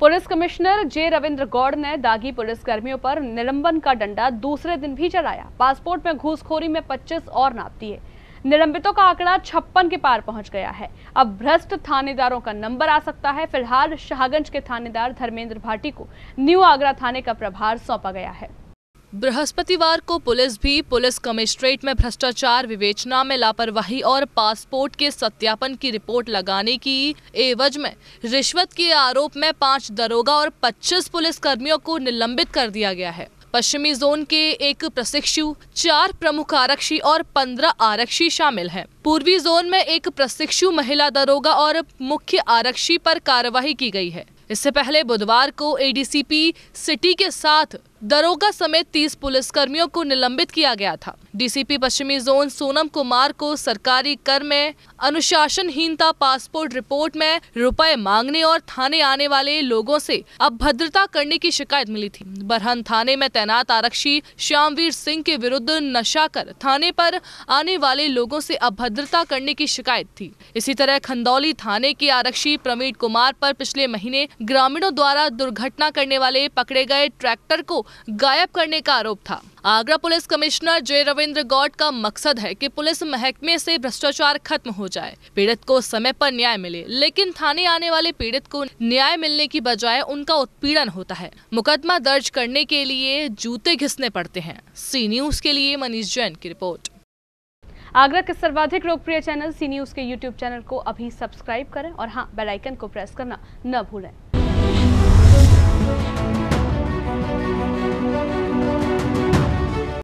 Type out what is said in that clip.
Police commissioner J Ravindra Gaur ने दागी police कर्मियों पर निलंबन का डंडा दूसरे दिन भी चलाया पासपोर्ट में घूसखोरी में 25 और नाप दिए निलंबितों का आंकड़ा छप्पन के पार पहुंच गया है अब भ्रष्ट थानेदारों का नंबर आ सकता है फिलहाल शाहगंज के थानेदार धर्मेंद्र भाटी को न्यू आगरा थाने का प्रभार सौंपा गया है बृहस्पतिवार को पुलिस भी पुलिस कमिश्नरेट में भ्रष्टाचार विवेचना में लापरवाही और पासपोर्ट के सत्यापन की रिपोर्ट लगाने की एवज में रिश्वत के आरोप में पांच दरोगा और 25 कर्मियों को निलंबित कर दिया गया है पश्चिमी जोन के एक प्रशिक्षु चार प्रमुख आरक्षी और पंद्रह आरक्षी शामिल हैं। पूर्वी जोन में एक प्रशिक्षु महिला दरोगा और मुख्य आरक्षी पर कार्रवाई की गई है इससे पहले बुधवार को एडीसीपी सिटी के साथ दरोगा समेत 30 पुलिसकर्मियों को निलंबित किया गया था डीसीपी पश्चिमी जोन सोनम कुमार को सरकारी कर में अनुशासनहीनता पासपोर्ट रिपोर्ट में रुपए मांगने और थाने आने वाले लोगों से अभद्रता करने की शिकायत मिली थी बरहन थाने में तैनात आरक्षी श्यामवीर सिंह के विरुद्ध नशा कर थाने पर आने वाले लोगों से अभद्रता करने की शिकायत थी इसी तरह खंदौली थाने के आरक्षी प्रवीण कुमार पर पिछले महीने ग्रामीणों द्वारा दुर्घटना करने वाले पकड़े गए ट्रैक्टर को गायब करने का आरोप था आगरा पुलिस कमिश्नर जय रविंद्र गौड का मकसद है कि पुलिस महकमे से भ्रष्टाचार खत्म हो जाए पीड़ित को समय पर न्याय मिले लेकिन थाने आने वाले पीड़ित को न्याय मिलने की बजाय उनका उत्पीड़न होता है मुकदमा दर्ज करने के लिए जूते घिसने पड़ते हैं सी न्यूज के लिए मनीष जैन की रिपोर्ट आगरा के सर्वाधिक लोकप्रिय चैनल सी न्यूज के यूट्यूब चैनल को अभी सब्सक्राइब करें और हाँ बेलाइकन को प्रेस करना न भूलें